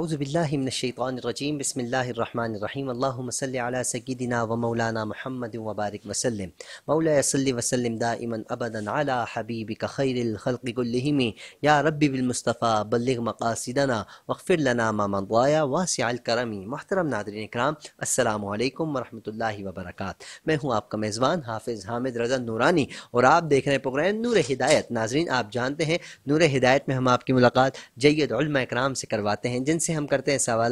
आउज़बिल्लिमिनशैतरजीम बसमीम अल्लाम सगीदिना व मौलाना महमद वबारक वसलम मौला सल वसलम दामन अबदन अला हबीब खैरखलमी या रबी बिलमुस्तफ़ा बल्लग मकासदना वफ़िर लना ममदया वासमी महतरम नादरन कराम अल्लाम वरहमल वबरक मैं हूँ आपका मेज़बान हाफिज़ हामिद रजा नूरानी और आप देख रहे हैं प्रोग्राम नूर हिदायत नाजरीन आप जानते हैं नूर हिदायत में हम आपकी मुलाकात जैद कराम से करवाते हैं जिनसे से हम करते हैं सवाल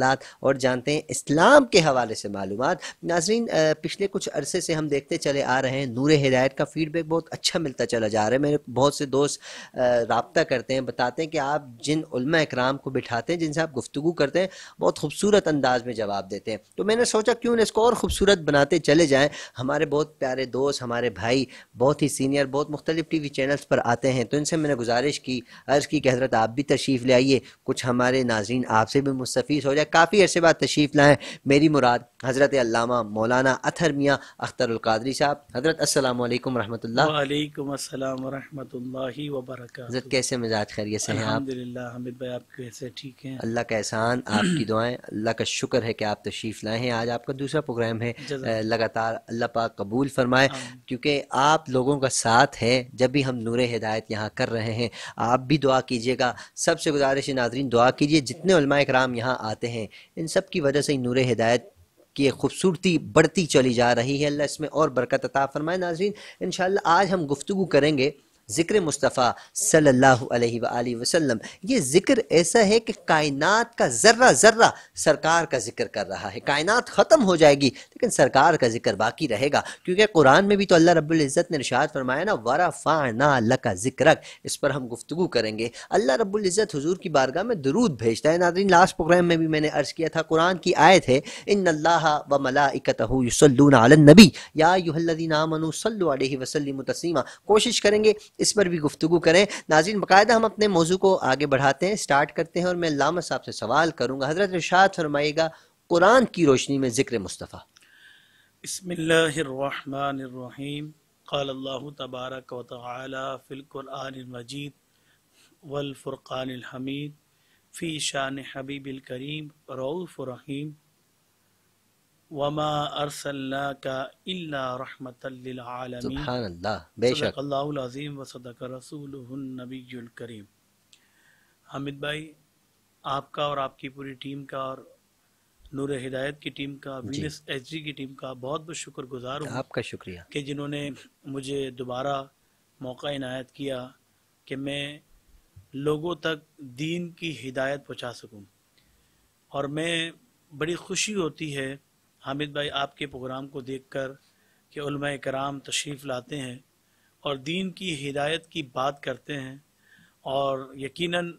और जानते हैं इस्लाम के हवाले से मालूम नाजरीन पिछले कुछ अरसे से हम देखते चले आ रहे हैं नूर हिदायत का फीडबैक बहुत अच्छा मिलता चला जा रहा है मेरे बहुत से दोस्त रबता करते हैं बताते हैं कि आप जिन इकराम को बिठाते हैं जिनसे आप गुफ्तु करते हैं बहुत खूबसूरत अंदाज में जवाब देते हैं तो मैंने सोचा क्यों ना इसको और खूबसूरत बनाते चले जाएँ हमारे बहुत प्यारे दोस्त हमारे भाई बहुत ही सीनियर बहुत मुख्तलिफ टी वी चैनल्स पर आते हैं तो इनसे मैंने गुजारिश की अर्ज़ की कि हजरत आप भी तशरीफ़ ले आइए कुछ हमारे नाजरन आपसे भी मुस्तफ़ी हो जाए काफ़ी अरसे बाद तशरीफ़ लाएँ मेरी मुराद हज़रत अल्लामा मौलाना अथर मियाँ अख्तरकादरी साहब हज़रत अल्लाम वरहमल वालेकुम कैसे मिजाज खैरियत से हैं ठीक हैं अल्लाह का एहसान आपकी दुआएँ अल्लाह का शुक्र है कि आप तशरीफ़ लाए हैं आज आपका दूसरा प्रोग्राम है लगातार अल्लाह पाक कबूल फरमाए क्योंकि आप लोगों का साथ है जब भी हम नूर हिदायत यहाँ कर रहे हैं आप भी दुआ कीजिएगा सबसे गुजारिश नाजरीन दुआ कीजिए जितने कर कराम यहाँ आते हैं इन सब की वजह से नूर हिदायत की खूबसूरती बढ़ती चली जा रही है अल्लाह इसमें और बरकत अता फरमाए नाजीन इन आज हम गुफ्तु करेंगे ज़िक्र मुस्तफ़ा सल्लल्लाहु अलैहि सल्ला वसल्लम ये ज़िक्र ऐसा है कि कायनात का ज़र्रा ज़र्रा सरकार का ज़िक्र कर रहा है कायनात ख़त्म हो जाएगी लेकिन सरकार का ज़िक्र बाकी रहेगा क्योंकि कुरान में भी तो अल्लाह रब्ज़त ने निशात फरमाया ना वरा फ़ाना का जिक्र इस पर हम गुफ्तु करेंगे अल्लाह रब्ज़त हजूर की बारगाह में दरूद भेजता है नादरीन लास्ट प्रोग्राम में भी मैंने अर्ज़ किया था कुरान की आयत है इन अल्लाह व मला युसल्लून नबी या युहल्लिन आमनु सल्लु वसलम तस्मा कोशिश करेंगे इस पर भी गुफ्तु करें नाजिन बाकायदा हम अपने मौजू को आगे बढ़ाते हैं स्टार्ट करते हैं और मैं लामा साहब से सवाल करूँगा हजरत रिशात फरमाएगा कुरान की रोशनी में ज़िक्र मुस्तफ़ा बसमीम قال الله تبارك وتعالى का करीम हामिद भाई आपका और आपकी पूरी टीम का और नूर हिदायत की टीम का वीनस एच की टीम का बहुत बहुत गुजार हूँ आपका शुक्रिया कि जिन्होंने मुझे दोबारा मौका इनायत किया कि मैं लोगों तक दीन की हिदायत पहुँचा सकूँ और मैं बड़ी खुशी होती है हामिद भाई आपके प्रोग्राम को देख कर कि उलमा कराम तशरीफ़ लाते हैं और दीन की हिदायत की बात करते हैं और यकीनन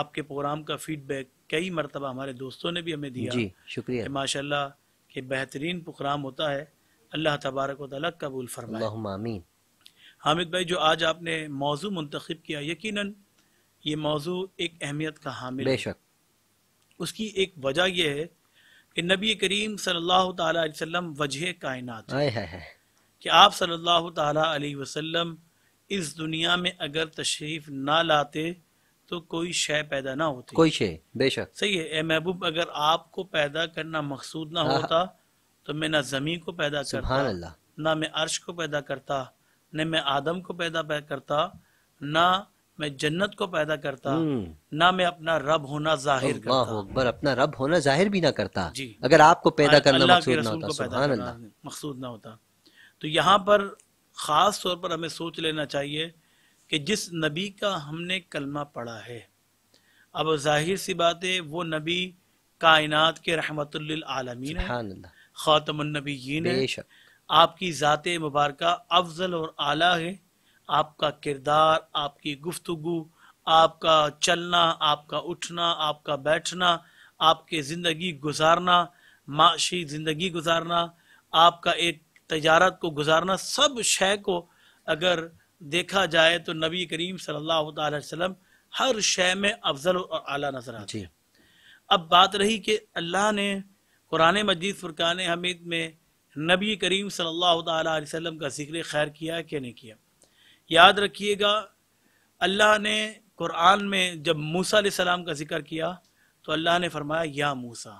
आपके प्रोग्राम का फीडबैक कई मरतबा हमारे दोस्तों ने भी हमें दिया जी शुक्रिया माशा के बेहतरीन प्रोग्राम होता है अल्लाह तबारक वाली कबूल फरमाए हामिद भाई जो आज आपने मौजू मंतखब किया यकीनन ये मौजू एक अहमियत का हामिल है उसकी एक वजह यह है कि नबी करीम सल्लल्लाहु अलैहि वसल्लम वजह कायनात कि आप सल्लल्लाहु अलैहि वसल्लम इस दुनिया में अगर तशरीफ ना लाते तो कोई शय पैदा ना होती कोई शय बेशक सही है ए महबूब अगर आपको पैदा करना मकसूद ना हाँ। होता तो मैं ना जमीन को पैदा करता ना मैं अर्श को पैदा करता न मैं आदम को पैदा करता ना मैं जन्नत को पैदा करता हम्म। ना मैं अपना रब होना जाहिर करता अकबर अपना रब होना जाहिर भी ना करता जी अगर आपको पैदा करना मकसूद ना होता मकसूद ना होता तो यहाँ पर ख़ास तौर पर हमें सोच लेना चाहिए कि जिस नबी का हमने कलमा पढ़ा है अब जाहिर सी बात है वो नबी कायनात के रहमत आलमीन खातमनबी ख़ातमनबीन आपकी ज़ात मुबारक अफजल और आला है आपका किरदार आपकी गुफ्तगु आपका चलना आपका उठना आपका बैठना आपके ज़िंदगी गुजारना माशी ज़िंदगी गुजारना आपका एक तजारत को गुजारना सब शय को अगर देखा जाए तो नबी करीम सल्लल्लाहु अलैहि वसल्लम हर शय में अफजल और आला नजर आती है अब बात रही कि अल्लाह ने कुरान मजीद फ़ुरकान हमीद में नबी करीम सल्लल्लाहु अलैहि वसल्लम का जिक्र खैर किया कि नहीं किया याद रखिएगा अल्लाह ने कुरान में जब मूसा सलाम का जिक्र किया तो अल्लाह ने फरमाया या मूसा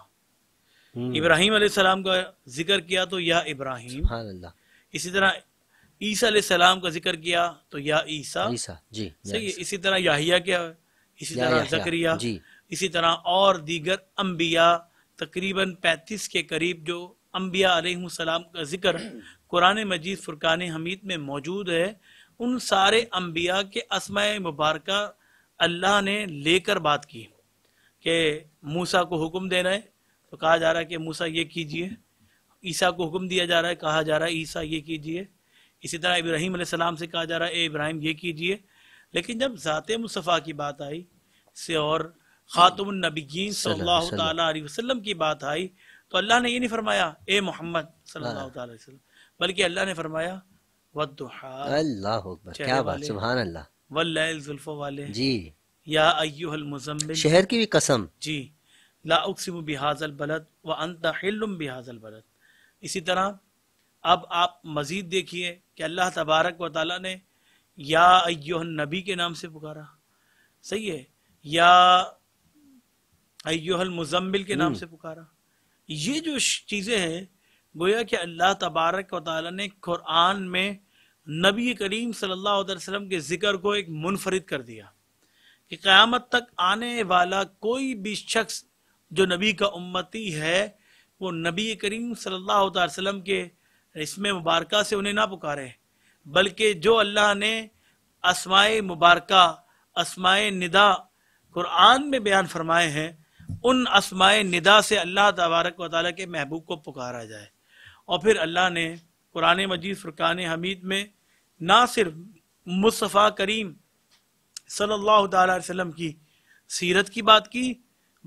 हम्म। इब्राहिम सलाम का जिक्र किया तो या इब्राहिम इसी तरह ईसा सलाम का जिक्र किया तो या ईसा जी सही इसी तरह याहिया क्या इसी तरह जकरिया इसी तरह और दीगर अम्बिया तकरीबन पैंतीस के करीब जो अम्बिया सलाम का जिक्र कुरान मजीद फुरकान हमीद में मौजूद है उन सारे अम्बिया के असमय मुबारक अल्लाह ने लेकर बात की कि मूसा को हुक्म देना है तो कहा जा रहा है कि मूसा ये कीजिए ईसा को हुक्म दिया जा रहा है कहा जा रहा है ईसा ये कीजिए इसी तरह इब्राहिम सलाम से कहा जा रहा है ए इब्राहिम ये कीजिए लेकिन जब ज़ात मुस्तफ़ा की बात आई से और ख़ातमनबीन सल्ला वसम की बात आई तो अल्लाह ने ये नहीं फरमाया ए मोहम्मद सल्ला हाँ। वसम बल्कि अल्लाह ने फरमाया शहर की भी कसम जी बिहाजल बलद व बिहाजल बलद इसी तरह अब आप मज़ीद देखिए कि अल्लाह तबारक व ने या अयोहन नबी के नाम से पुकारा सही है या अयोहल मुजम्मिल के नाम हम्म। से पुकारा ये जो चीज़ें हैं गोया कि अल्लाह तबारक व ताली ने कुरान में नबी करीम सल्लल्लाहु अलैहि वसल्लम के जिक्र को एक मुनफरद कर दिया कि क़यामत तक आने वाला कोई भी शख्स जो नबी का उम्मती है वो नबी करीम सल्लल्लाहु अलैहि वसल्लम के इसमें मुबारक से उन्हें ना पुकारे बल्कि जो अल्लाह ने असमाय मुबारक असमाय निदा कुरान में बयान फरमाए हैं उन असमाय निदा से अल्लाह तबारक वाली के महबूब को पुकारा जाए और फिर अल्लाह ने कुरान मजीद फ़ुरान हमीद में ना सिर्फ मुस्तफ़ा करीम सल्लल्लाहु अलैहि वसल्लम की सीरत की बात की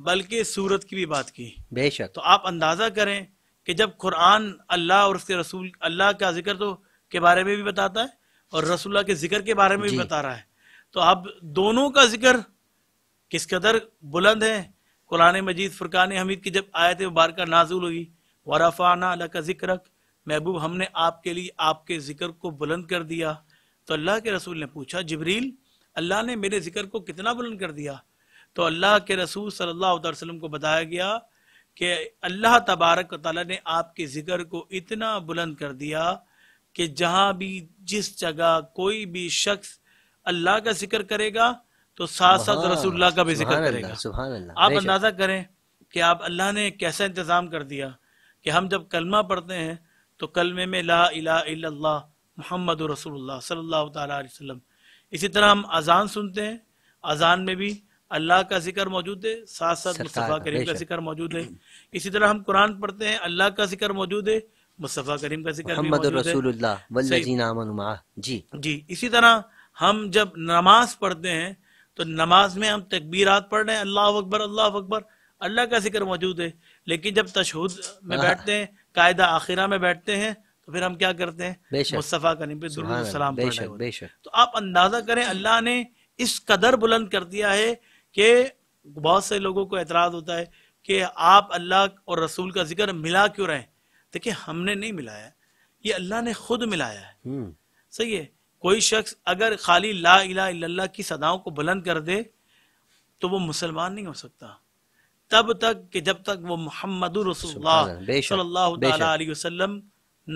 बल्कि सूरत की भी बात की बेशक तो आप अंदाज़ा करें कि जब कुरान अल्लाह और उसके रसूल अल्लाह का जिक्र तो के बारे में भी बताता है और रसुल्ला के जिक्र के बारे में भी बता रहा है तो आप दोनों का जिक्र किस कदर बुलंद है कुरान मजीद फुरकान हमीद की जब आयत मुबारक नाजुल हुई वरफाना अल्लाह का रख महबूब हमने आपके लिए आपके ज़िक्र को बुलंद कर दिया तो अल्लाह के रसूल ने पूछा जबरील अल्लाह ने मेरे ज़िक्र को कितना बुलंद कर दिया तो अल्लाह के रसूल सल्लल्लाहु अलैहि वसल्लम को बताया गया कि अल्लाह तबारक ताली ने आपके ज़िक्र को इतना बुलंद कर दिया कि जहां भी जिस जगह कोई भी शख्स अल्लाह का जिक्र करेगा तो साथ साथ रसूलुल्लाह का भी जिक्र करेगा आप अंदाज़ा करें कि आप अल्लाह ने कैसा इंतज़ाम कर दिया कि हम जब कलमा पढ़ते हैं तो कलमे में ला इला मोहम्मद रसोल्ला सल्ला तसलम इसी तरह हम अजान सुनते हैं अजान में भी अल्लाह का जिक्र मौजूद है साथ साथ मुस्तफ़ा करीम का जिक्र मौजूद है इसी तरह हम कुरान पढ़ते हैं अल्लाह का जिक्र मौजूद है मुस्तफ़ा करीम का जिक्र जी जी इसी तरह हम जब नमाज पढ़ते हैं तो नमाज में हम तकबीरत पढ़ रहे हैं अल्लाह अकबर अल्लाह अकबर अल्लाह का जिक्र मौजूद है लेकिन जब तशहद में हाँ। बैठते हैं कायदा आखिरा में बैठते हैं तो फिर हम क्या करते हैं मुस्तफ़ा करीम पे सलाम तो आप अंदाजा करें अल्लाह ने इस कदर बुलंद कर दिया है कि बहुत से लोगों को एतराज होता है कि आप अल्लाह और रसूल का जिक्र मिला क्यों रहे देखिये हमने नहीं मिलाया ये अल्लाह ने खुद मिलाया है हम्म। सही है कोई शख्स अगर खाली ला इला की सदाओं को बुलंद कर दे तो वो मुसलमान नहीं हो सकता तब तक कि जब तक वो मोहम्मद वसल्लम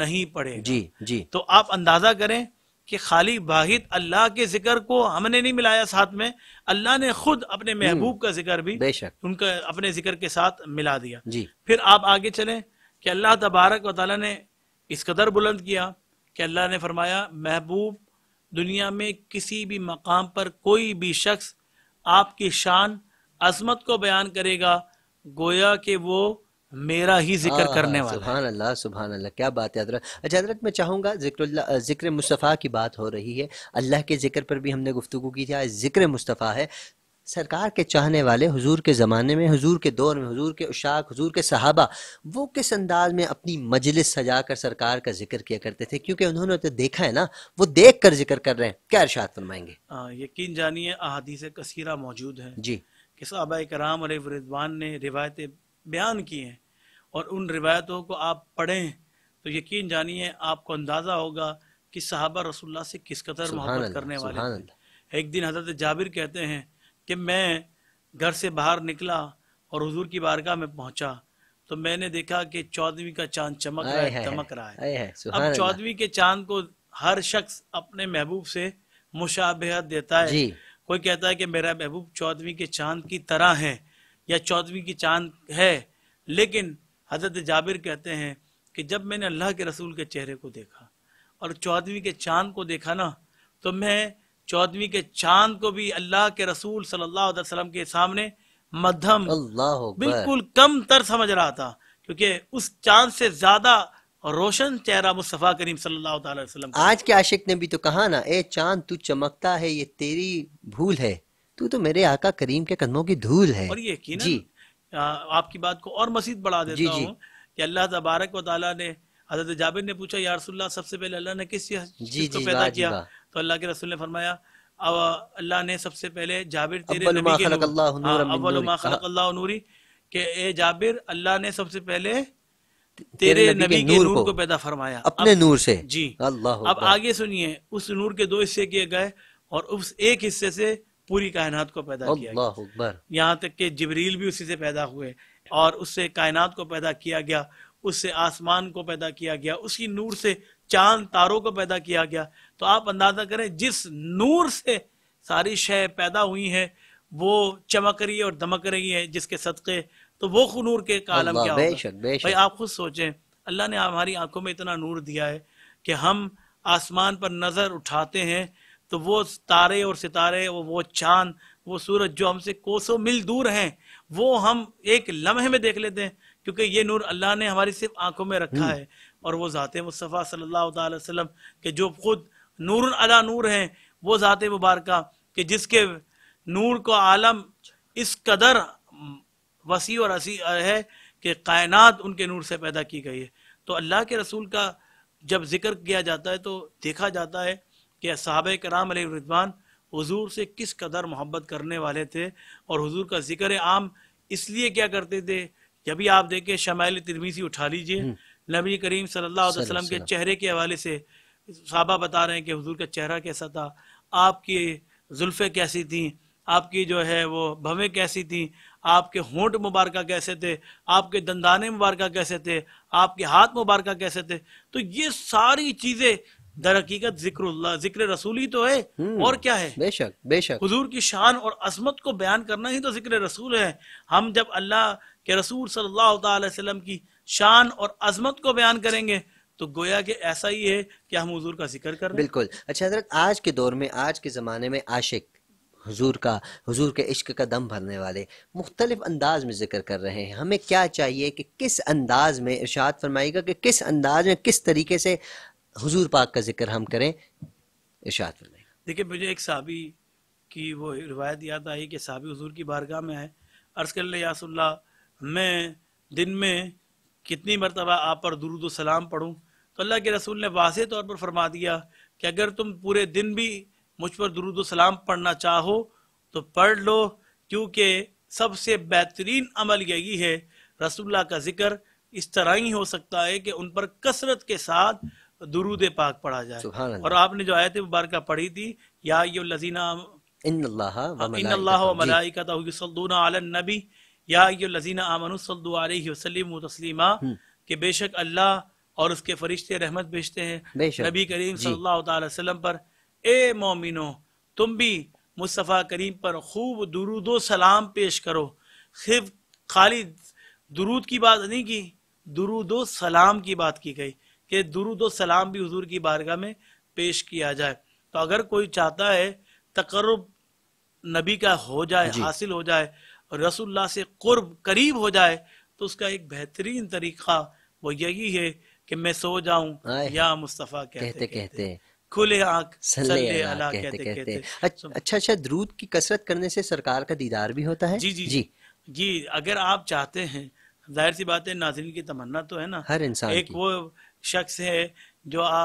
नहीं पढ़े जी जी तो आप अंदाजा करें कि खाली बाहिद अल्लाह के जिक्र को हमने नहीं मिलाया साथ में अल्लाह ने खुद अपने हम्म, महबूब का जिक्र भी बेशक उनका अपने जिक्र के साथ मिला दिया जी फिर आप आगे चलें कि अल्लाह तबारक वाली ने इस कदर बुलंद किया कि अल्लाह ने फरमाया महबूब दुनिया में किसी भी मकाम पर कोई भी शख्स आपकी शान अजमत को बयान करेगा गोया के वो मेरा ही जिक्र हाँ, करने वाला सुबह अल्लाह अल्लाह क्या बात है अच्छा हजरत मैं चाहूंगा जिक्र जिक्र मुस्तफ़ा की बात हो रही है अल्लाह के जिक्र पर भी हमने गुफ्तु की थी आज जिक्र मुस्तफ़ा है सरकार के चाहने वाले हुजूर के ज़माने में हुजूर के दौर में हुजूर के उशाक हुजूर के सहाबा वो किस अंदाज में अपनी मजलिस सजा कर सरकार का जिक्र किया करते थे क्योंकि उन्होंने तो देखा है ना वो देख कर जिक्र कर रहे हैं क्या इर्शाद फरमाएंगे यकीन जानिए अहादीस कसीरा मौजूद है जी कि सहाबा कराम रिदवान ने रिवायतें बयान की हैं और उन रिवायतों को आप पढ़ें तो यकीन जानिए आपको अंदाज़ा होगा कि सहाबा रसुल्ला से किस कदर मोहब्बत करने वाले थे एक दिन हजरत जाबिर कहते हैं कि मैं घर से बाहर निकला और हजूर की बारगाह में पहुंचा तो मैंने देखा कि चौदहवीं का चांद चमक रहा है चमक रहा है अब चौदहवीं के चांद को हर शख्स अपने महबूब से मुशाबहत देता है कोई कहता है कि मेरा महबूब चौदहवीं के चांद की तरह है या चौदहवीं की चांद है लेकिन हजरत जाबिर कहते हैं कि जब मैंने अल्लाह के रसूल के चेहरे को देखा और चौदहवीं के चांद को देखा ना तो मैं चौदहवीं के चांद को भी अल्लाह के रसूल सल्लल्लाहु अलैहि वसल्लम के सामने मध्यम बिल्कुल कम तर समझ रहा था क्योंकि उस चांद से ज्यादा और रोशन चेहरा मुस्तफ़ा करीम सल्लल्लाहु अलैहि वसल्लम आज के आशिक ने भी तो कहा ना ए चांद तू चमकता है ये तेरी भूल है तू तो मेरे आका करीम के कदमों की धूल है और यकीन जी आपकी बात को और मजीद बढ़ा देता हूँ कि अल्लाह तबारक व ताली ने हजरत जाबिर ने पूछा या रसुल्ला सबसे पहले अल्लाह ने किस चीज को पैदा किया तो अल्लाह के रसूल ने फरमाया अब अल्लाह ने सबसे पहले जाबिर तेरे नबी के हाँ, अव्वल नूरी के हाँ। ए जाबिर अल्लाह ने सबसे पहले तेरे नबी के, नूर को, पैदा फरमाया अपने नूर से जी अल्लाह अब आगे सुनिए उस नूर के दो हिस्से किए गए और उस एक हिस्से से पूरी कायनात को पैदा किया गया यहाँ तक के जबरील भी उसी से पैदा हुए और उससे कायनात को पैदा किया गया उससे आसमान को पैदा किया गया उसी नूर से चांद तारों को पैदा किया गया तो आप अंदाजा करें जिस नूर से सारी शय पैदा हुई है वो चमक रही है और दमक रही है जिसके सदक़े तो वो खनूर के कालम क्या बेशक, भाई आप खुद सोचें अल्लाह ने हमारी आंखों में इतना नूर दिया है कि हम आसमान पर नजर उठाते हैं तो वो तारे और सितारे वो वो चांद वो सूरज जो हमसे कोसों मिल दूर हैं वो हम एक लम्हे में देख लेते हैं क्योंकि ये नूर अल्लाह ने हमारी सिर्फ आंखों में रखा हम्म। है और वो ज़ात मुस्तफ़ा सल्लल्लाहु अलैहि वसल्लम के जो खुद नूर अला नूर हैं वो जाते मुबारक कि जिसके नूर को आलम इस कदर वसी और असी है कि कायनात उनके नूर से पैदा की गई है तो अल्लाह के रसूल का जब जिक्र किया जाता है तो देखा जाता है कि साहब कराम रिजवान हजूर से किस कदर मोहब्बत करने वाले थे और हजूर का जिक्र आम इसलिए क्या करते थे जब भी आप देखें शमाइल तिरमीसी उठा लीजिए हम्म। नबी करीम सल्लल्लाहु अलैहि वसल्लम के चेहरे के हवाले से साहबा बता रहे हैं कि हुजूर का चेहरा कैसा था आपकी जुल्फ़े कैसी थी आपकी जो है वो भवें कैसी थी आपके होंठ मुबारक कैसे थे आपके दंदाने मुबारक कैसे थे आपके हाथ मुबारक कैसे थे तो ये सारी चीजें दर हकीकत जिक्र जिक्र रसूली तो है हम्म। और क्या है बेशक बेशक हजूर की शान और असमत को बयान करना ही तो जिक्र रसूल है हम जब अल्लाह के रसूल सल्लल्लाहु अलैहि वसल्लम की शान और अजमत को बयान करेंगे तो गोया के ऐसा ही है कि हम हजूर का जिक्र कर रहे हैं बिल्कुल अच्छा हजरत आज के दौर में आज के जमाने में आशिक हुजूर का हुजूर के इश्क का दम भरने वाले मुख्तलिफ अंदाज में ज़िक्र कर रहे हैं हमें क्या चाहिए कि किस अंदाज में इर्शाद फरमाएगा कि किस अंदाज में किस तरीके से हुजूर पाक का जिक्र हम करें इर्शाद फरमाएगा देखिए मुझे एक साबी की वो रिवायत याद आई कि साबी हुजूर की बारगाह में आए अर्ज़ कर ले यासुल्ला मैं दिन में कितनी मरतबा आप पर दुरुद सलाम पढ़ूँ तो अल्लाह के रसूल ने वाज तौर पर फरमा दिया कि अगर तुम पूरे दिन भी मुझ पर दरुद सलाम पढ़ना चाहो तो पढ़ लो क्योंकि सबसे बेहतरीन अमल यही है रसुल्ला का जिक्र इस तरह ही हो सकता है कि उन पर कसरत के साथ दुरूद पाक पढ़ा जाए और आपने जो आयत मुबारक पढ़ी थी या ये लजीना हाँ, या हम्म। कि बेशक अल्लाह और उसके फरिश्ते रहमत भेजते हैं नबी करीम सल्लल्लाहु अलैहि वसल्लम पर ए मोमिनो तुम भी मुस्तफ़ा करीम पर खूब दरूद सलाम पेश करो सिर्फ खाली दुरूद की बात नहीं की दुरुदो सलाम की बात की गई कि दरूद सलाम भी हजूर की बारगाह में पेश किया जाए तो अगर कोई चाहता है तकरब नबी का हो जाए हासिल हो जाए और रसुल्ला से कुर्ब करीब हो जाए तो उसका एक बेहतरीन तरीका वो यही है कि मैं सो जाऊं या मुस्तफ़ा कहते कहते, कहते, कहते। खुले आंख सल्ले अला कहते कहते, अच्छा, अच्छा अच्छा द्रूद की कसरत करने से सरकार का दीदार भी होता है जी जी जी जी अगर आप चाहते हैं जाहिर सी बात है नाजरीन की तमन्ना तो है ना हर इंसान एक वो शख्स है जो आ,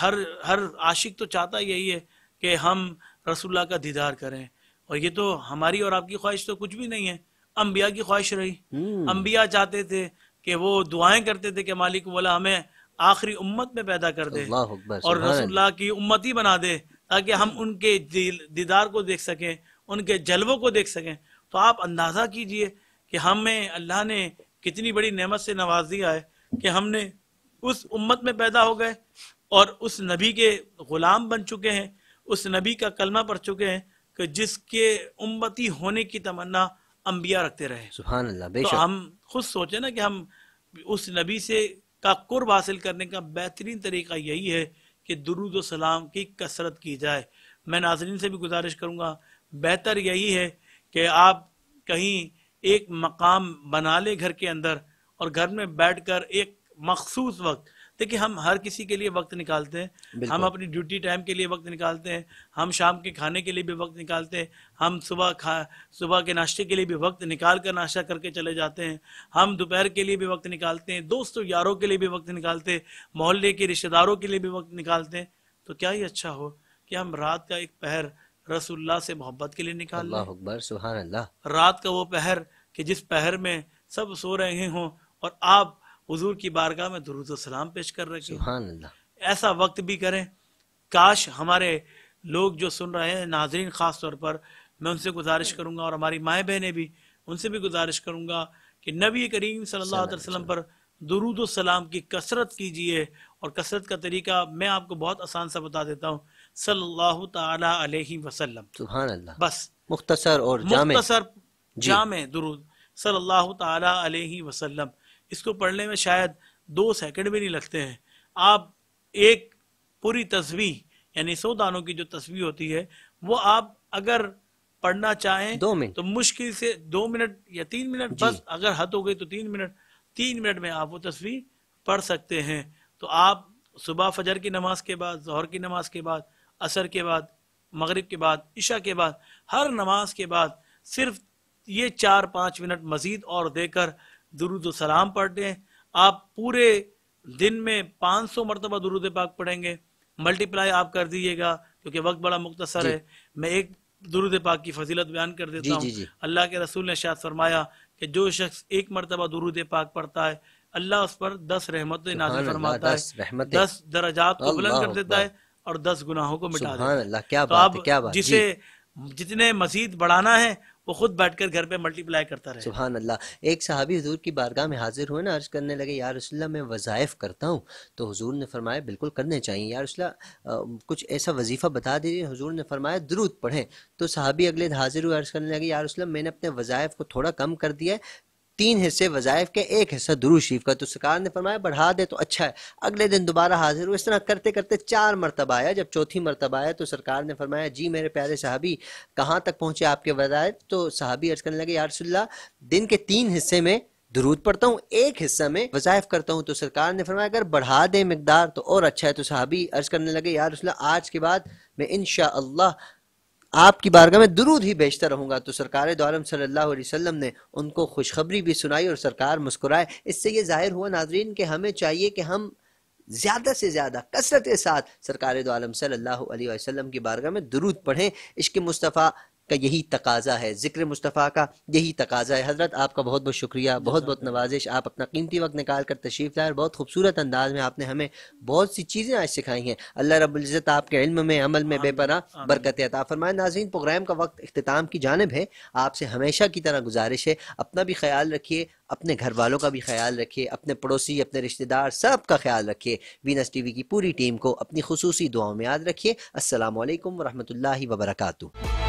हर हर आशिक तो चाहता यही है कि हम रसुल्ला का दीदार करें और ये तो हमारी और आपकी ख्वाहिश तो कुछ भी नहीं है अम्बिया की ख्वाहिश रही अम्बिया हम्म। चाहते थे कि वो दुआएं करते थे कि मालिक वाला हमें आखिरी उम्मत में पैदा कर दे और रसुल्ला की उम्मत ही बना दे ताकि हम उनके दीदार को देख सकें उनके जलवों को देख सकें तो आप अंदाज़ा कीजिए कि हमें अल्लाह ने कितनी बड़ी नेमत से नवाज दिया है कि हमने उस उम्मत में पैदा हो गए और उस नबी के ग़ुलाम बन चुके हैं उस नबी का कलमा पढ़ चुके हैं कि जिसके उम्मती होने की तमन्ना अम्बिया रखते रहे तो हम खुद सोचे ना कि हम उस नबी से का कुर्ब हासिल करने का बेहतरीन तरीका यही है कि दरुद सलाम की कसरत की जाए मैं नाजरीन से भी गुजारिश करूँगा बेहतर यही है कि आप कहीं एक मकाम बना ले घर के अंदर और घर में बैठ कर एक मखसूस वक्त देखिए हम हर किसी के लिए वक्त निकालते हैं हम अपनी ड्यूटी टाइम के लिए वक्त निकालते हैं हम शाम के खाने के लिए भी वक्त निकालते हैं हम सुबह खा सुबह के नाश्ते के लिए भी वक्त निकाल कर नाश्ता करके चले जाते हैं हम दोपहर के लिए भी वक्त निकालते हैं दोस्तों यारों के लिए भी वक्त निकालते हैं मोहल्ले के रिश्तेदारों के लिए भी वक्त निकालते हैं तो क्या ही अच्छा हो कि हम रात का एक पहर रसुल्ला से मोहब्बत के लिए निकाल अकबर सुबह रात का वो पहर कि जिस पहर में सब सो रहे हों और आप हजूर की बारगाह में दरुद सलाम पेश कर रखे ऐसा वक्त भी करें काश हमारे लोग जो सुन रहे हैं नाजरीन ख़ास तौर पर मैं उनसे गुजारिश करूंगा और हमारी माए बहने भी उनसे भी गुजारिश करूंगा कि नबी करीम सल्लल्लाहु अलैहि वसल्लम पर दरूद सलाम की कसरत कीजिए और कसरत का तरीका मैं आपको बहुत आसान सा बता देता हूँ सल्लल्लाहु ताला अलैहि वसल्लम बस मुख्तसर और जामे मुख्तसर जामे दुरूद सल्लल्लाहु ताला अलैहि वसल्लम इसको पढ़ने में शायद दो सेकंड भी नहीं लगते हैं आप एक पूरी तस्वीर यानी सौ दानों की जो तस्वीर होती है वो आप अगर पढ़ना चाहें दो मिनट तो मुश्किल से दो मिनट या तीन मिनट बस अगर हद हो गई तो तीन मिनट तीन मिनट में आप वो तस्वीर पढ़ सकते हैं तो आप सुबह फजर की नमाज के बाद जहर की नमाज के बाद असर के बाद मगरिब के बाद ईशा के बाद हर नमाज के बाद सिर्फ ये चार पाँच मिनट मजीद और देकर दुरुद सलाम पढ़ते हैं आप पूरे दिन में 500 सौ मरतबा दुरुद पाक पढ़ेंगे मल्टीप्लाई आप कर दीजिएगा क्योंकि वक्त बड़ा मुख्तसर है मैं एक दुरुद पाक की फजीलत बयान कर देता हूँ अल्लाह के रसूल ने शायद फरमाया कि जो शख्स एक मरतबा दुरुद पाक पढ़ता है अल्लाह उस पर दस रहमत नाजिल फरमाता है दस दराजात को बुलंद कर देता है और दस गुनाहों को मिटा देता है तो आप जिसे जितने मजीद बढ़ाना है वो खुद बैठकर घर पे मल्टीप्लाई करता रहे सुबह अल्लाह एक सहाबी हजूर की बारगाह में हाजिर हुए ना अर्ज करने लगे यार रसुल्ला मैं वजायफ करता हूँ तो हजूर ने फरमाया बिल्कुल करने चाहिए यार रसुल्ला कुछ ऐसा वजीफ़ा बता दीजिए हजूर ने फरमाया दरूद पढ़ें तो सहाबी अगले हाजिर हुए अर्ज करने लगे यार रसुल्ला मैंने अपने वजायफ को थोड़ा कम कर दिया है तीन हिस्से वज़ाइफ के एक हिस्सा दुरू शरीफ का तो सरकार ने फरमाया बढ़ा दे तो अच्छा है अगले दिन दोबारा हाजिर हुए इस तरह करते करते चार मरतबा आया जब चौथी मरतबा आया तो सरकार ने फरमाया जी मेरे प्यारे साहबी कहाँ तक पहुँचे आपके वज़ायफ तो साहबी अर्ज करने लगे यारसल्ला दिन के तीन हिस्से में दरूद पढ़ता हूँ एक हिस्सा में वज़ायफ़ करता हूँ तो सरकार ने फरमाया अगर बढ़ा दे मकदार तो और अच्छा है तो साहबी अर्ज करने लगे यार रसुल्ला आज के बाद मैं इन आपकी बारगाह में दुरूद ही भेजता रहूंगा तो सरकार दौलम सल्लल्लाहु अलैहि वसल्लम ने उनको खुशखबरी भी सुनाई और सरकार मुस्कुराए इससे ये जाहिर हुआ नाजरीन के हमें चाहिए कि हम ज़्यादा से ज़्यादा कसरत के साथ सरकार दो आलम सल्लल्लाहु अलैहि वसल्लम की बारगाह में दुरूद पढ़ें इश्क मुस्तफ़ा का यही तकाजा है ज़िक्र मुस्तफ़ा का यही तकाजा है हज़रत आपका बहुत बहुत शुक्रिया बहुत बहुत नवाजिश आप अपना कीमती वक्त निकाल कर तशरीफ़ लाए और बहुत खूबसूरत अंदाज में आपने हमें बहुत सी चीज़ें आज सिखाई हैं अल्लाह रबुल्ज़त आपके इल्म में अमल में बेपना बरकत अता फरमाए नाजीन प्रोग्राम का वक्त अख्ताम की जानब है आपसे हमेशा की तरह गुजारिश है अपना भी ख्याल रखिए अपने घर वालों का भी ख्याल रखिए अपने पड़ोसी अपने रिश्तेदार सब का ख्याल रखिए वीनस टीवी की पूरी टीम को अपनी खसूसी दुआओं में याद रखिए असलकम वरहमल वबरकू